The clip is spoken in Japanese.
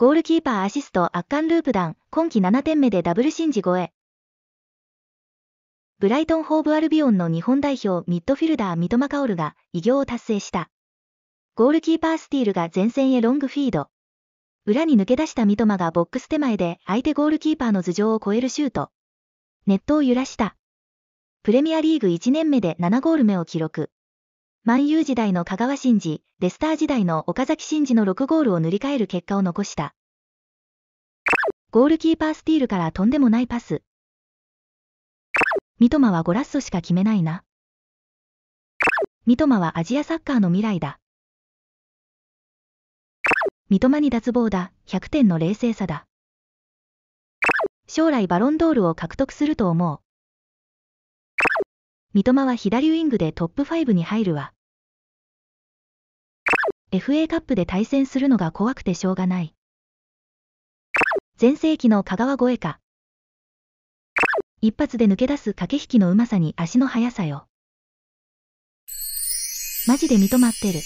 ゴールキーパーアシスト圧巻ループ弾、今季7点目でダブルシンジ超え。ブライトン・ホーブ・アルビオンの日本代表ミッドフィルダー三笘薫が偉業を達成した。ゴールキーパースティールが前線へロングフィード。裏に抜け出した三笘がボックス手前で相手ゴールキーパーの頭上を越えるシュート。ネットを揺らした。プレミアリーグ1年目で7ゴール目を記録。万有時代の香川真司、レスター時代の岡崎真司の6ゴールを塗り替える結果を残した。ゴールキーパースティールからとんでもないパス。三笘はゴラッソしか決めないな。三笘はアジアサッカーの未来だ。三笘に脱帽だ、100点の冷静さだ。将来バロンドールを獲得すると思う。三笘は左ウイングでトップ5に入るわ。FA カップで対戦するのが怖くてしょうがない。前世紀の香川越えか。一発で抜け出す駆け引きのうまさに足の速さよ。マジで認まってる。